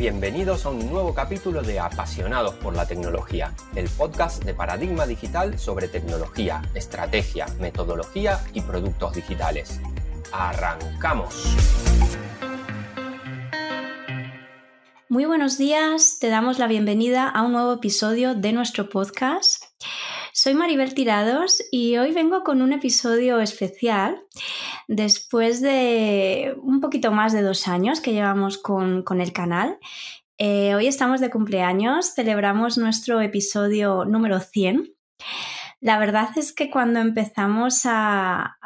Bienvenidos a un nuevo capítulo de Apasionados por la Tecnología, el podcast de Paradigma Digital sobre tecnología, estrategia, metodología y productos digitales. ¡Arrancamos! Muy buenos días, te damos la bienvenida a un nuevo episodio de nuestro podcast. Soy Maribel Tirados y hoy vengo con un episodio especial después de un poquito más de dos años que llevamos con, el canal. Eh, hoy estamos de cumpleaños, celebramos nuestro episodio número 100. La verdad es que cuando empezamos a,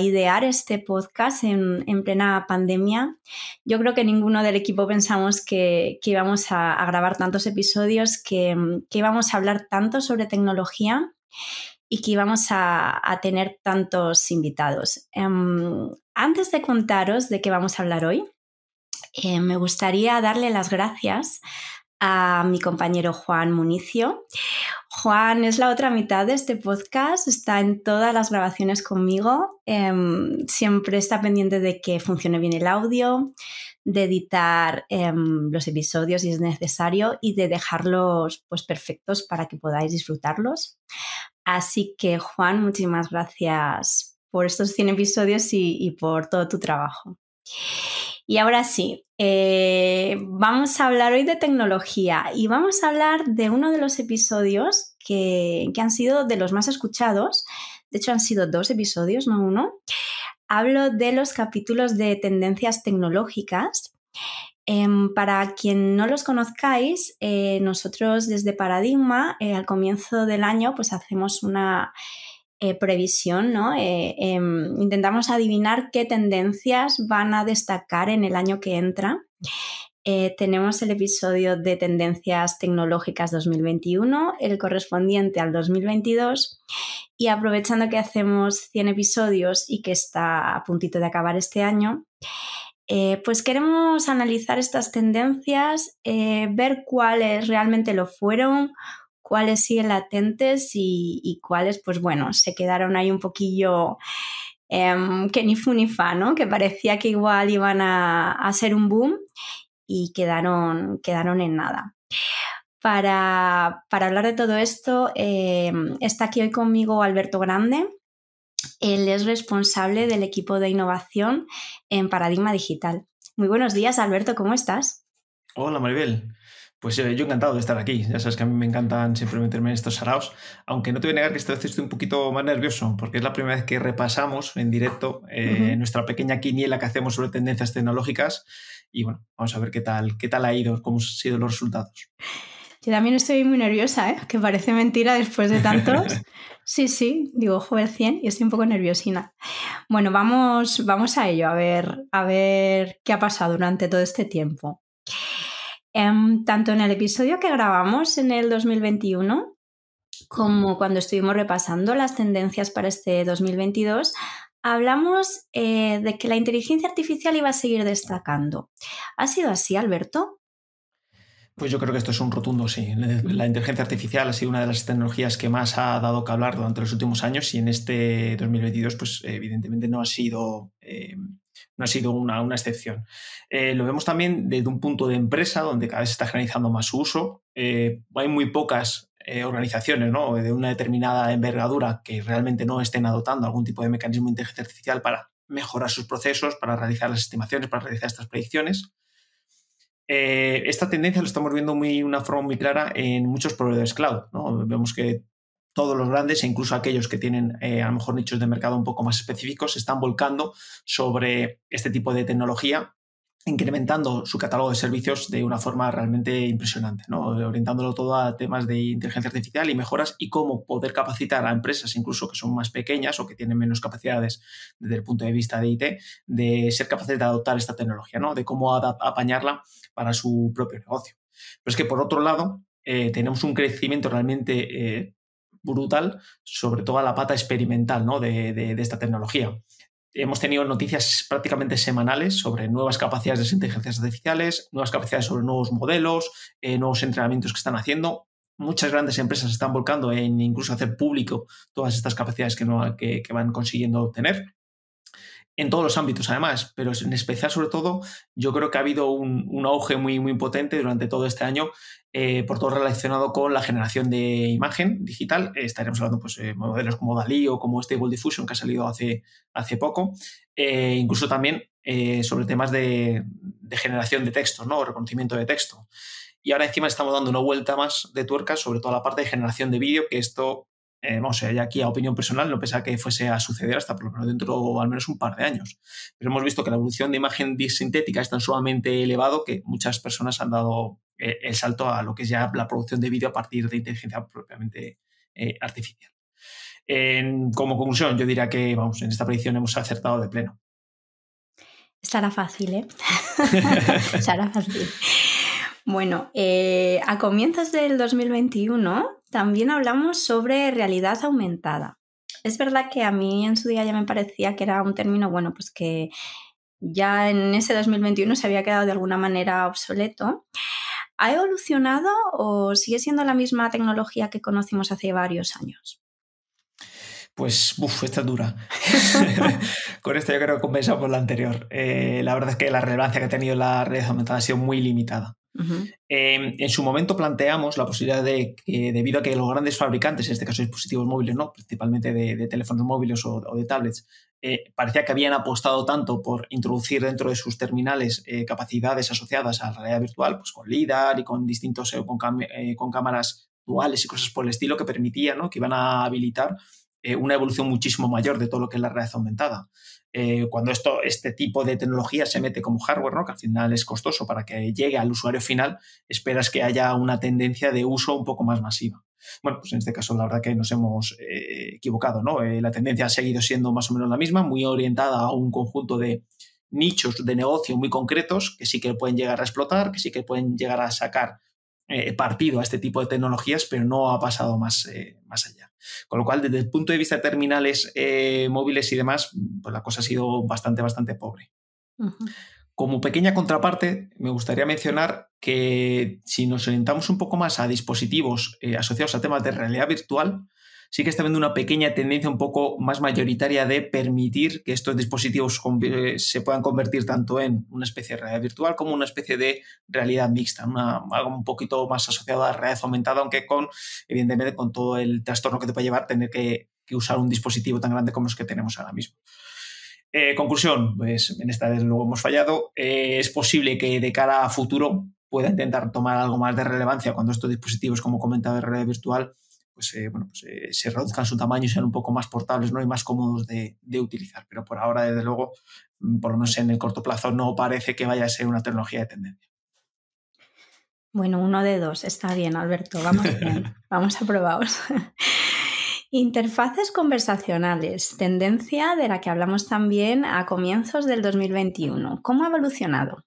idear este podcast en, plena pandemia, yo creo que ninguno del equipo pensamos que, íbamos a, grabar tantos episodios, que, que íbamos a hablar tanto sobre tecnología y que íbamos a, tener tantos invitados. Em, antes de contaros de qué vamos a hablar hoy, eh, me gustaría darle las gracias a mi compañero Juan Municio. Juan es la otra mitad de este podcast, está en todas las grabaciones conmigo, em, siempre está pendiente de que funcione bien el audio, de editar em, los episodios si es necesario y de dejarlos pues, perfectos para que podáis disfrutarlos. Así que Juan, muchísimas gracias por estos 100 episodios y por todo tu trabajo. Y ahora sí, eh, vamos a hablar hoy de tecnología y vamos a hablar de uno de los episodios que, han sido de los más escuchados. De hecho, han sido dos episodios, no uno. Hablo de los capítulos de tendencias tecnológicas. Em, para quien no los conozcáis, eh, nosotros desde Paradigma, eh, al comienzo del año, pues hacemos una eh, previsión, ¿no? Eh, em, intentamos adivinar qué tendencias van a destacar en el año que entra. Eh, tenemos el episodio de Tendencias Tecnológicas 2021, el correspondiente al 2022, y aprovechando que hacemos 100 episodios y que está a puntito de acabar este año, pues queremos analizar estas tendencias, ver cuáles realmente lo fueron, cuáles siguen latentes y, cuáles, pues bueno, se quedaron ahí un poquillo em, que ni fu ni fa, ¿no? Que parecía que igual iban a, a ser un boom y quedaron, quedaron en nada. Para, para, hablar de todo esto, em, está aquí hoy conmigo Alberto Grande. Él es responsable del equipo de innovación en Paradigma Digital. Muy buenos días, Alberto, ¿cómo estás? Hola, Maribel. Pues eh, yo encantado de estar aquí. Ya sabes que a mí me encantan siempre meterme en estos saraos, aunque no te voy a negar que esta vez estoy un poquito más nervioso, porque es la primera vez que repasamos en directo eh, nuestra pequeña quiniela que hacemos sobre tendencias tecnológicas. Y bueno, vamos a ver qué tal, qué tal ha ido, cómo han sido los resultados. Yo también estoy muy nerviosa, ¿eh? que parece mentira después de tantos. Sí, sí, digo, joder, 100 y estoy un poco nerviosina. Bueno, vamos, vamos a ello, a ver, a ver qué ha pasado durante todo este tiempo. Em, tanto en el episodio que grabamos en el 2021 como cuando estuvimos repasando las tendencias para este 2022, hablamos eh, de que la inteligencia artificial iba a seguir destacando. ¿Ha sido así, Alberto? Pues yo creo que esto es un rotundo sí. La inteligencia artificial ha sido una de las tecnologías que más ha dado que hablar durante los últimos años y en este 2022, pues evidentemente no ha sido eh, no ha sido una, excepción. Eh, lo vemos también desde un punto de empresa, donde cada vez se está generalizando más su uso. Eh, hay muy pocas eh, organizaciones de una determinada envergadura que realmente no estén adoptando algún tipo de mecanismo de inteligencia artificial para mejorar sus procesos, para realizar las estimaciones, para realizar estas predicciones. esta tendencia lo estamos viendo muy, una forma muy clara en muchos proveedores cloud. Vemos que todos los grandes e incluso aquellos que tienen eh, a lo mejor nichos de mercado un poco más específicos se están volcando sobre este tipo de tecnología incrementando su catálogo de servicios de una forma realmente impresionante, orientándolo todo a temas de inteligencia artificial y mejoras y cómo poder capacitar a empresas incluso que son más pequeñas o que tienen menos capacidades desde el punto de vista de IT, de ser capaces de adoptar esta tecnología, de cómo apañarla para su propio negocio. Pero es que por otro lado, eh, tenemos un crecimiento realmente eh, brutal sobre toda la pata experimental de, esta tecnología. Hemos tenido noticias prácticamente semanales sobre nuevas capacidades de las inteligencias artificiales, nuevas capacidades sobre nuevos modelos, eh, nuevos entrenamientos que están haciendo. Muchas grandes empresas están volcando en incluso hacer público todas estas capacidades que, que van consiguiendo obtener en todos los ámbitos además, pero en especial sobre todo yo creo que ha habido un, auge muy, muy potente durante todo este año eh, por todo relacionado con la generación de imagen digital. Eh, estaremos hablando pues eh, modelos como Dalí o como Stable Diffusion que ha salido hace, hace poco, incluso también sobre temas de, generación de texto, ¿no? reconocimiento de texto. Y ahora encima estamos dando una vuelta más de tuerca sobre toda la parte de generación de vídeo, que esto eh, vamos, ya aquí a opinión personal, no pensaba que fuese a suceder hasta por lo menos dentro al menos un par de años. Pero hemos visto que la evolución de imagen sintética es tan sumamente elevado que muchas personas han dado eh, el salto a lo que es ya la producción de vídeo a partir de inteligencia propiamente eh, artificial. como conclusión, yo diría que, vamos, en esta predicción hemos acertado de pleno. Estará fácil, ¿eh? Estará fácil. Bueno, eh, a comienzos del 2021 también hablamos sobre realidad aumentada. Es verdad que a mí en su día ya me parecía que era un término, bueno, pues que ya en ese 2021 se había quedado de alguna manera obsoleto. ¿Ha evolucionado o sigue siendo la misma tecnología que conocimos hace varios años? Pues, uff, esta es dura. Con esto yo creo que por la anterior. Eh, la verdad es que la relevancia que ha tenido la realidad aumentada ha sido muy limitada. Em, en su momento planteamos la posibilidad de que, debido a que los grandes fabricantes, en este caso dispositivos móviles, no, principalmente de, teléfonos móviles o, de tablets, eh, parecía que habían apostado tanto por introducir dentro de sus terminales eh, capacidades asociadas a la realidad virtual, pues con LIDAR y con distintos, eh, con, cámaras duales y cosas por el estilo que permitían, ¿no? que iban a habilitar eh, una evolución muchísimo mayor de todo lo que es la red aumentada. Eh, cuando esto, este tipo de tecnología se mete como hardware, ¿no? que al final es costoso para que llegue al usuario final, esperas que haya una tendencia de uso un poco más masiva. Bueno, pues en este caso la verdad que nos hemos eh, equivocado, ¿no? la tendencia ha seguido siendo más o menos la misma, muy orientada a un conjunto de nichos de negocio muy concretos que sí que pueden llegar a explotar, que sí que pueden llegar a sacar eh, partido a este tipo de tecnologías, pero no ha pasado más, eh, más allá. Con lo cual, desde el punto de vista de terminales eh, móviles y demás, pues la cosa ha sido bastante, bastante pobre. Como pequeña contraparte, me gustaría mencionar que si nos orientamos un poco más a dispositivos asociados a temas de realidad virtual, sí que está viendo una pequeña tendencia un poco más mayoritaria de permitir que estos dispositivos eh, se puedan convertir tanto en una especie de realidad virtual como una especie de realidad mixta, algo un poquito más asociado a la realidad aumentada, aunque con, evidentemente, con todo el trastorno que te puede llevar tener que, usar un dispositivo tan grande como los que tenemos ahora mismo. Eh, conclusión, pues en esta vez luego hemos fallado. Eh, es posible que de cara a futuro pueda intentar tomar algo más de relevancia cuando estos dispositivos, como comentaba, de realidad virtual pues, eh, bueno, pues eh, se reduzcan su tamaño y sean un poco más portables ¿no? y más cómodos de, utilizar. Pero por ahora, desde luego, mm, por lo menos en el corto plazo, no parece que vaya a ser una tecnología de tendencia. Bueno, uno de dos, está bien, Alberto, vamos bien, vamos Interfaces conversacionales, tendencia de la que hablamos también a comienzos del 2021. ¿Cómo ha evolucionado?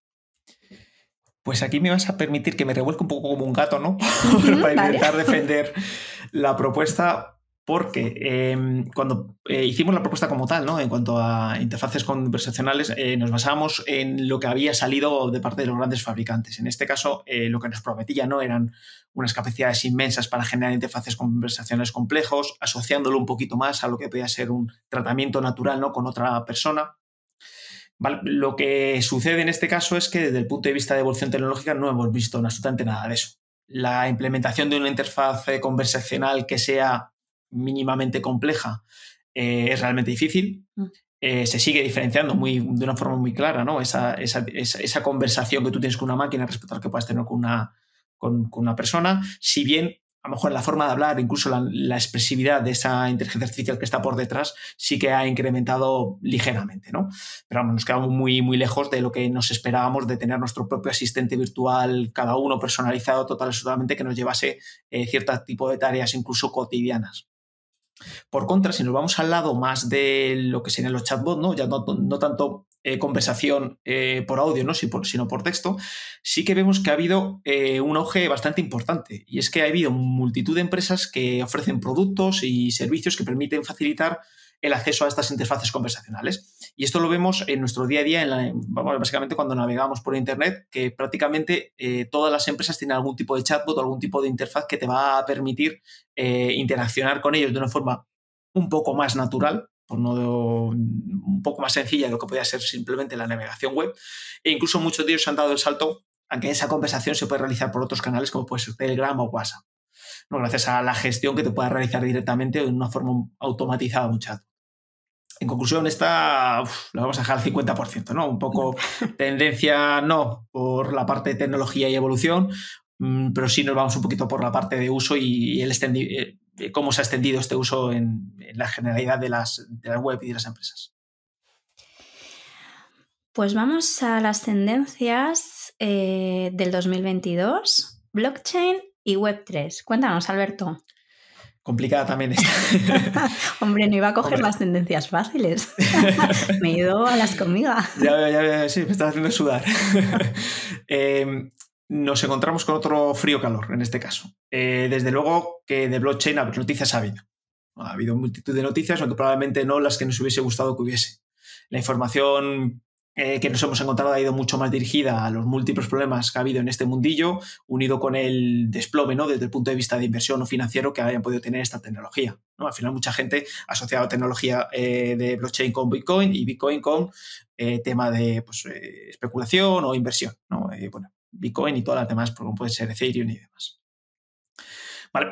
pues aquí me vas a permitir que me revuelca un poco como un gato, ¿no? Para intentar defender la propuesta, porque em, cuando eh, hicimos la propuesta como tal, ¿no? En cuanto a interfaces conversacionales, eh, nos basábamos en lo que había salido de parte de los grandes fabricantes. En este caso, eh, lo que nos prometía, ¿no? Eran unas capacidades inmensas para generar interfaces conversacionales complejos, asociándolo un poquito más a lo que podía ser un tratamiento natural, ¿no? Con otra persona. Lo que sucede en este caso es que desde el punto de vista de evolución tecnológica no hemos visto absolutamente nada de eso. La implementación de una interfaz eh, conversacional que sea mínimamente compleja eh, es realmente difícil. Mm. Eh, se sigue diferenciando muy, de una forma muy clara ¿no? esa, esa, esa, conversación que tú tienes con una máquina respecto a que puedas tener con una, con una persona, si bien a lo mejor la forma de hablar, incluso la, expresividad de esa inteligencia artificial que está por detrás, sí que ha incrementado ligeramente, ¿no? Pero vamos, nos quedamos muy, muy lejos de lo que nos esperábamos de tener nuestro propio asistente virtual, cada uno personalizado total que nos llevase eh, cierto tipo de tareas, incluso cotidianas. Por contra, si nos vamos al lado más de lo que serían los chatbots, ¿no? Ya no, no tanto eh, conversación eh, por audio, ¿no? sino por texto, sí que vemos que ha habido eh, un auge bastante importante. Y es que ha habido multitud de empresas que ofrecen productos y servicios que permiten facilitar el acceso a estas interfaces conversacionales. Y esto lo vemos en nuestro día a día, en la, básicamente cuando navegamos por Internet, que prácticamente todas las empresas tienen algún tipo de chatbot o algún tipo de interfaz que te va a permitir interaccionar con ellos de una forma un poco más natural, por un poco más sencilla de lo que podía ser simplemente la navegación web. E incluso muchos de ellos han dado el salto a que esa conversación se puede realizar por otros canales como puede ser Telegram o WhatsApp. ¿no? Gracias a la gestión que te puede realizar directamente de una forma automatizada un chat. En conclusión, esta la vamos a dejar al 50%, ¿no? Un poco tendencia no por la parte de tecnología y evolución, mm, pero sí nos vamos un poquito por la parte de uso y el, eh, cómo se ha extendido este uso en, la generalidad de las, web y de las empresas. Pues vamos a las tendencias eh, del 2022, blockchain y Web3. Cuéntanos, Alberto. Complicada también esta. Hombre, no iba a coger las tendencias fáciles. me he ido a las conmigo. Ya veo, ya veo, sí, me estás haciendo sudar. Em, nos encontramos con otro frío-calor en este caso. Eh, desde luego que de blockchain a noticias ha habido. Ha habido multitud de noticias, aunque probablemente no las que nos hubiese gustado que hubiese. La información eh, que nos hemos encontrado ha ido mucho más dirigida a los múltiples problemas que ha habido en este mundillo, unido con el desplome ¿no? desde el punto de vista de inversión o financiero que hayan podido tener esta tecnología. ¿no? Al final, mucha gente ha asociado tecnología eh, de blockchain con Bitcoin y Bitcoin con tema de pues, especulación o inversión. bueno, Bitcoin y todas las demás, como puede ser Ethereum y demás.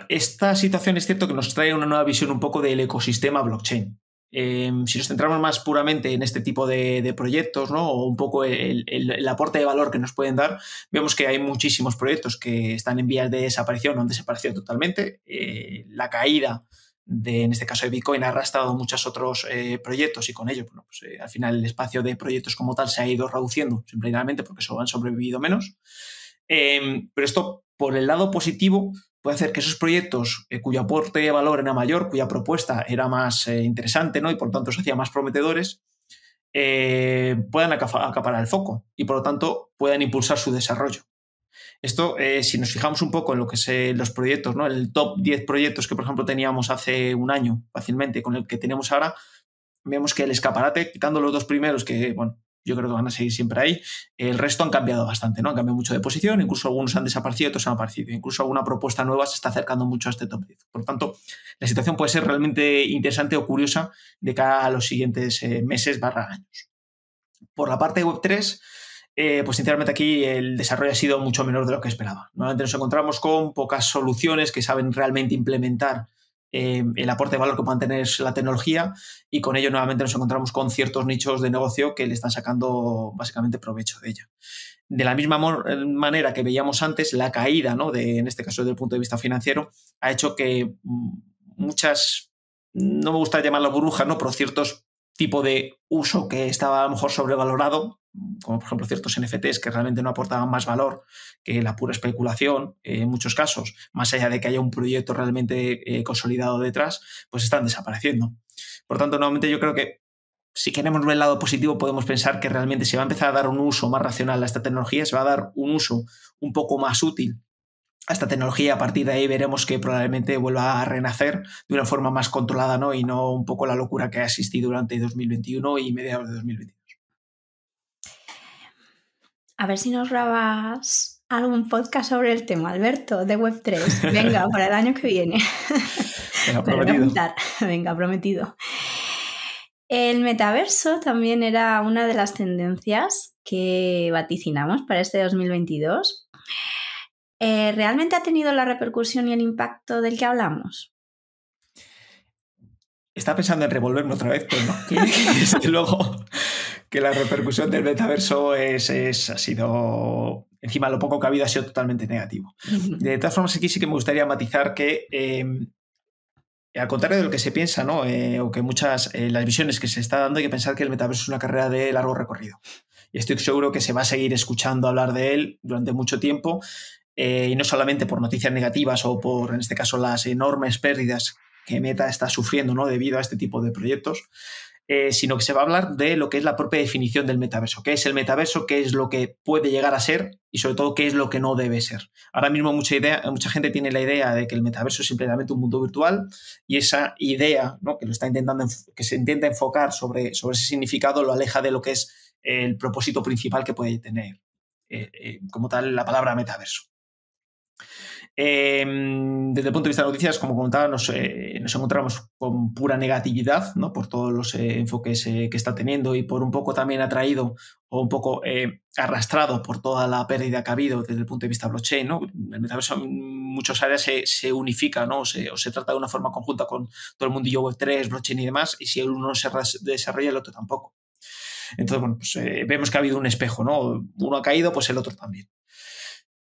esta situación es cierto que nos trae una nueva visión un poco del ecosistema blockchain. Em, si nos centramos más puramente en este tipo de, proyectos, ¿no? o un poco el, aporte de valor que nos pueden dar, vemos que hay muchísimos proyectos que están en vías de desaparición o han desaparecido totalmente. Eh, la caída en este caso de Bitcoin, ha arrastrado muchos otros eh, proyectos y con ello, pues, eh, al final el espacio de proyectos como tal se ha ido reduciendo, simplemente porque solo han sobrevivido menos. Em, pero esto, por el lado positivo, puede hacer que esos proyectos eh, cuyo aporte de valor era mayor, cuya propuesta era más interesante ¿no? y por lo tanto se hacía más prometedores, puedan acaparar el foco y por lo tanto puedan impulsar su desarrollo. Esto, eh, si nos fijamos un poco en lo que es los proyectos, ¿no? el top 10 proyectos que, por ejemplo, teníamos hace un año fácilmente con el que tenemos ahora, vemos que el escaparate, quitando los dos primeros, que bueno, yo creo que van a seguir siempre ahí, el resto han cambiado bastante, ¿no? Han cambiado mucho de posición, incluso algunos han desaparecido, otros han aparecido, incluso alguna propuesta nueva se está acercando mucho a este top 10. Por tanto, la situación puede ser realmente interesante o curiosa de cara a los siguientes eh, meses barra años. Por la parte de Web3, eh, pues sinceramente aquí el desarrollo ha sido mucho menor de lo que esperaba. Nuevamente nos encontramos con pocas soluciones que saben realmente implementar eh, el aporte de valor que puede tener la tecnología y con ello nuevamente nos encontramos con ciertos nichos de negocio que le están sacando básicamente provecho de ella. De la misma eh, manera que veíamos antes, la caída, ¿no? de, en este caso desde el punto de vista financiero, ha hecho que mm, muchas, no me gusta llamarlo burbuja, ¿no? pero ciertos tipo de uso que estaba a lo mejor sobrevalorado, como por ejemplo ciertos NFTs que realmente no aportaban más valor que la pura especulación eh, en muchos casos, más allá de que haya un proyecto realmente eh, consolidado detrás, pues están desapareciendo. Por tanto, nuevamente yo creo que si queremos ver el lado positivo, podemos pensar que realmente se va a empezar a dar un uso más racional a esta tecnología, se va a dar un uso un poco más útil esta tecnología. A partir de ahí veremos que probablemente vuelva a renacer de una forma más controlada ¿no? y no un poco la locura que ha existido durante 2021 y mediados de 2022. A ver si nos grabas algún podcast sobre el tema, Alberto, de Web3. Venga, para el año que viene. Venga, prometido. Venga, prometido. El metaverso también era una de las tendencias que vaticinamos para este 2022. Eh, ¿realmente ha tenido la repercusión y el impacto del que hablamos? Está pensando en revolverme otra vez, pero no. Desde luego que la repercusión del metaverso es, ha sido, encima lo poco que ha habido ha sido totalmente negativo. De todas formas, aquí sí que me gustaría matizar que, em, al contrario de lo que se piensa, eh, o que muchas, eh, las visiones que se está dando, hay que pensar que el metaverso es una carrera de largo recorrido. Y estoy seguro que se va a seguir escuchando hablar de él durante mucho tiempo. Eh, y no solamente por noticias negativas o por, en este caso, las enormes pérdidas que Meta está sufriendo ¿no? debido a este tipo de proyectos, eh, sino que se va a hablar de lo que es la propia definición del metaverso, qué es el metaverso, qué es lo que puede llegar a ser y sobre todo qué es lo que no debe ser. Ahora mismo mucha, idea, mucha gente tiene la idea de que el metaverso es simplemente un mundo virtual y esa idea que, lo está intentando, que se intenta enfocar sobre, sobre ese significado lo aleja de lo que es el propósito principal que puede tener eh, como tal la palabra metaverso. Em, desde el punto de vista de noticias, como comentaba, nos, eh, encontramos con pura negatividad, Por todos los eh, enfoques eh, que está teniendo y por un poco también atraído o un poco arrastrado por toda la pérdida que ha habido desde el punto de vista blockchain, ¿no? El metaverso en muchas áreas se, unifica, O se, trata de una forma conjunta con todo el mundillo web 3, blockchain y demás, y si uno no se desarrolla, el otro tampoco. Entonces, bueno, pues vemos que ha habido un espejo, ¿no? Uno ha caído, pues el otro también.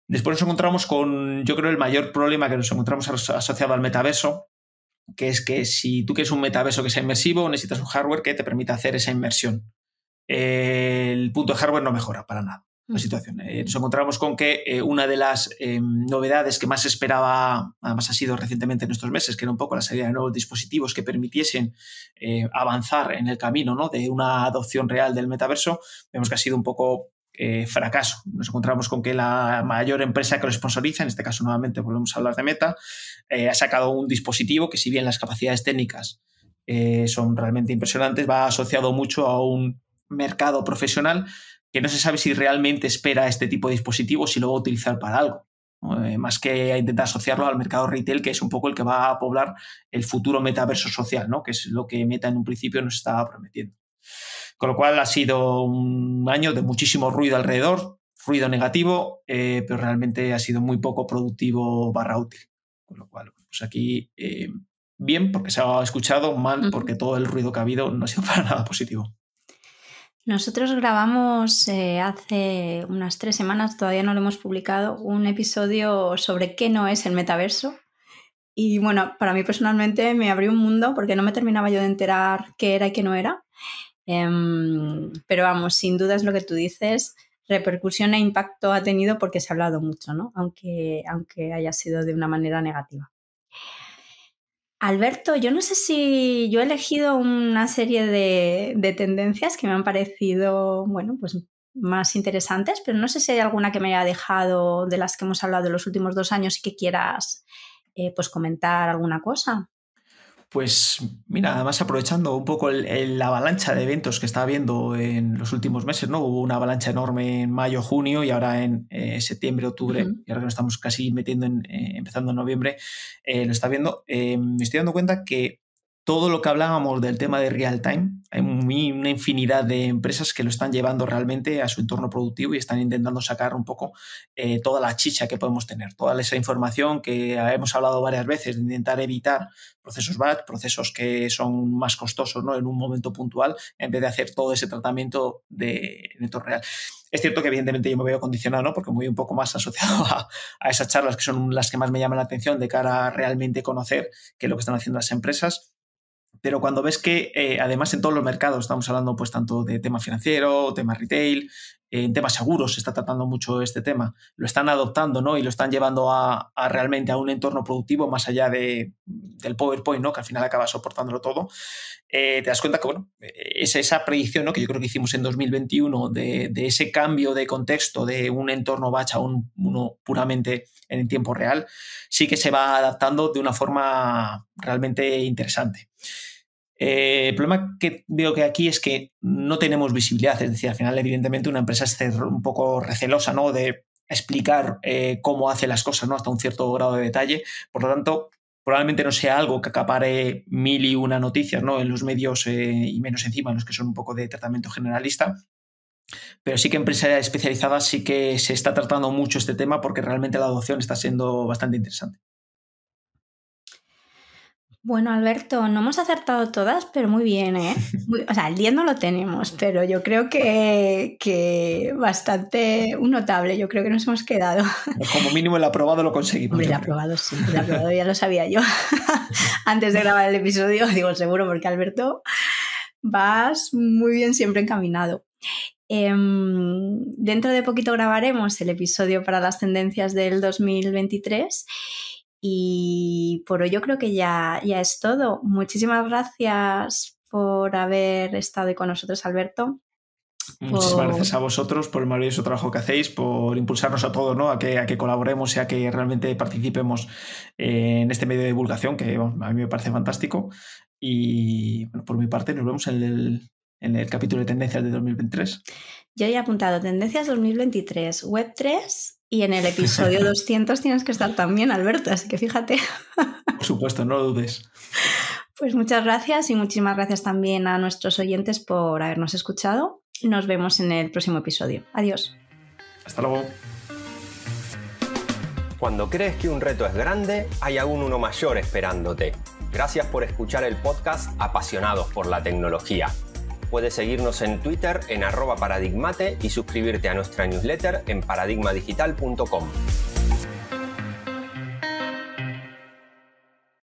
Después nos encontramos con, yo creo, el mayor problema que nos encontramos asociado al metaverso, que es que si tú quieres un metaverso que sea inmersivo, necesitas un hardware que te permita hacer esa inmersión. Eh, el punto de hardware no mejora para nada la mm. situación. Eh, nos encontramos con que eh, una de las em, novedades que más esperaba, además ha sido recientemente en estos meses, que era un poco la salida de nuevos dispositivos que permitiesen avanzar en el camino ¿no? de una adopción real del metaverso, vemos que ha sido un poco eh, fracaso. Nos encontramos con que la mayor empresa que lo sponsoriza, en este caso nuevamente volvemos a hablar de Meta, eh, ha sacado un dispositivo que si bien las capacidades técnicas eh, son realmente impresionantes, va asociado mucho a un mercado profesional que no se sabe si realmente espera este tipo de dispositivos, si lo va a utilizar para algo. más que intentar asociarlo al mercado retail, que es un poco el que va a poblar el futuro metaverso social, ¿no? que es lo que Meta en un principio nos estaba prometiendo. Con lo cual ha sido un año de muchísimo ruido alrededor, ruido negativo, eh, pero realmente ha sido muy poco productivo barra útil. Con lo cual, pues aquí eh, bien porque se ha escuchado, mal porque todo el ruido que ha habido no ha sido para nada positivo. Nosotros grabamos eh, hace unas tres semanas, todavía no lo hemos publicado, un episodio sobre qué no es el metaverso. Y bueno, para mí personalmente me abrió un mundo porque no me terminaba yo de enterar qué era y qué no era. Em, pero vamos, sin duda es lo que tú dices, repercusión e impacto ha tenido porque se ha hablado mucho, ¿no? aunque, aunque haya sido de una manera negativa. Alberto, yo no sé si yo he elegido una serie de, tendencias que me han parecido, bueno, pues más interesantes, pero no sé si hay alguna que me haya dejado de las que hemos hablado en los últimos dos años y que quieras eh, pues comentar alguna cosa. Pues mira, además aprovechando un poco la avalancha de eventos que está habiendo en los últimos meses, ¿no? Hubo una avalancha enorme en mayo, junio y ahora en eh, septiembre, octubre, y ahora que nos estamos casi metiendo en, eh, empezando en noviembre, eh, lo está viendo. me estoy dando cuenta que todo lo que hablábamos del tema de real time, hay una infinidad de empresas que lo están llevando realmente a su entorno productivo y están intentando sacar un poco eh, toda la chicha que podemos tener, toda esa información que hemos hablado varias veces, de intentar evitar procesos BAT, procesos que son más costosos en un momento puntual, en vez de hacer todo ese tratamiento de entorno real. Es cierto que evidentemente yo me veo condicionado, ¿no? porque me voy un poco más asociado a, a esas charlas que son las que más me llaman la atención de cara a realmente conocer qué es lo que están haciendo las empresas pero cuando ves que, eh, además, en todos los mercados, estamos hablando pues tanto de tema financiero, tema retail, eh, en temas seguros se está tratando mucho este tema, lo están adoptando ¿no? y lo están llevando a, realmente a un entorno productivo más allá de, del PowerPoint, ¿no? que al final acaba soportándolo todo, eh, te das cuenta que esa predicción que yo creo que hicimos en 2021 de, ese cambio de contexto de un entorno batch a uno puramente en tiempo real, sí que se va adaptando de una forma realmente interesante. Eh, el problema que veo que aquí es que no tenemos visibilidad, es decir, al final evidentemente una empresa es un poco recelosa ¿no? de explicar eh, cómo hace las cosas ¿no? hasta un cierto grado de detalle, por lo tanto probablemente no sea algo que acapare mil y una noticias en los medios eh, y menos encima en los que son un poco de tratamiento generalista, pero sí que en empresas especializadas sí que se está tratando mucho este tema porque realmente la adopción está siendo bastante interesante. Bueno, Alberto, no hemos acertado todas, pero muy bien, ¿eh? o sea, el 10 no lo tenemos, pero yo creo que, bastante notable, yo creo que nos hemos quedado. Como mínimo el aprobado lo conseguimos. el aprobado sí, el aprobado ya lo sabía yo antes de grabar el episodio, digo seguro, porque Alberto, vas muy bien siempre encaminado. Em, dentro de poquito grabaremos el episodio para las tendencias del 2023 y por hoy yo creo que ya, ya es todo. Muchísimas gracias por haber estado con nosotros, Alberto. Muchísimas gracias a vosotros por el maravilloso trabajo que hacéis, por impulsarnos a todos, ¿no? A que, a que colaboremos y a que realmente participemos eh, en este medio de divulgación, que a mí me parece fantástico. Y bueno, por mi parte, nos vemos en el, en el capítulo de tendencias de 2023. Yo ya he apuntado tendencias 2023, web 3 y en el episodio 200 tienes que estar también, Alberto, así que fíjate. Por supuesto, no dudes. Pues muchas gracias y muchísimas gracias también a nuestros oyentes por habernos escuchado. Nos vemos en el próximo episodio. Adiós. Hasta luego. Cuando crees que un reto es grande, hay aún uno mayor esperándote. Gracias por escuchar el podcast Apasionados por la Tecnología. Puedes seguirnos en Twitter en arroba paradigmate y suscribirte a nuestra newsletter en paradigmadigital.com.